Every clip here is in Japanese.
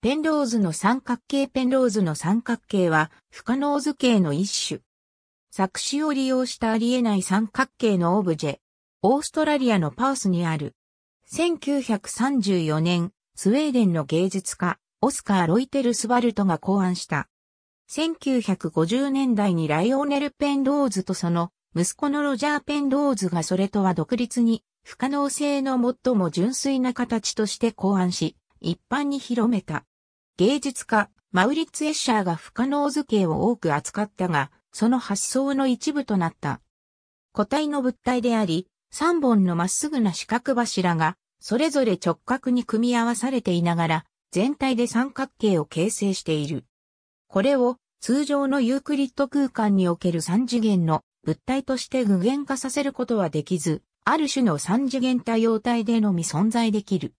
ペンローズの三角形ペンローズの三角形は不可能図形の一種。作詞を利用したありえない三角形のオブジェ。オーストラリアのパースにある。1934年、スウェーデンの芸術家、オスカー・ロイテルスバルトが考案した。1950年代にライオネル・ペンローズとその息子のロジャー・ペンローズがそれとは独立に不可能性の最も純粋な形として考案し、一般に広めた。芸術家、マウリッツ・エッシャーが不可能図形を多く扱ったが、その発想の一部となった。個体の物体であり、3本のまっすぐな四角柱が、それぞれ直角に組み合わされていながら、全体で三角形を形成している。これを通常のユークリッド空間における三次元の物体として具現化させることはできず、ある種の三次元多様体でのみ存在できる。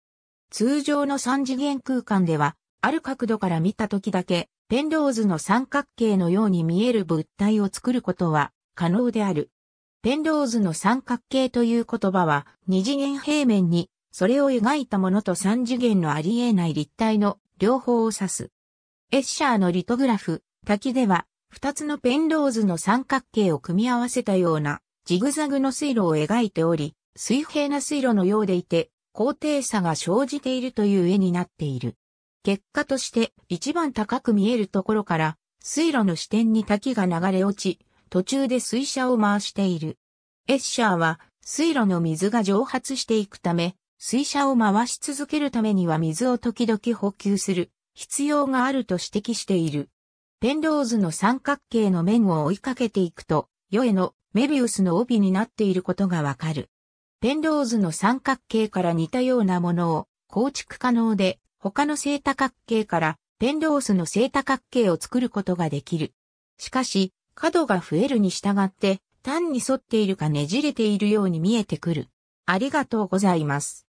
通常の三次元空間では、ある角度から見た時だけ、ペンローズの三角形のように見える物体を作ることは可能である。ペンローズの三角形という言葉は、二次元平面に、それを描いたものと三次元のあり得ない立体の両方を指す。エッシャーのリトグラフ、滝では、二つのペンローズの三角形を組み合わせたような、ジグザグの水路を描いており、水平な水路のようでいて、高低差が生じているという絵になっている。結果として一番高く見えるところから水路の支点に滝が流れ落ち、途中で水車を回している。エッシャーは水路の水が蒸発していくため、水車を回し続けるためには水を時々補給する必要があると指摘している。ペンローズの三角形の面を追いかけていくと、ヨエのメビウスの帯になっていることがわかる。ペンローズの三角形から似たようなものを構築可能で、他の正多角形からペンローズの正多角形を作ることができる。しかし、角が増えるに従って、単に沿っているかねじれているように見えてくる。ありがとうございます。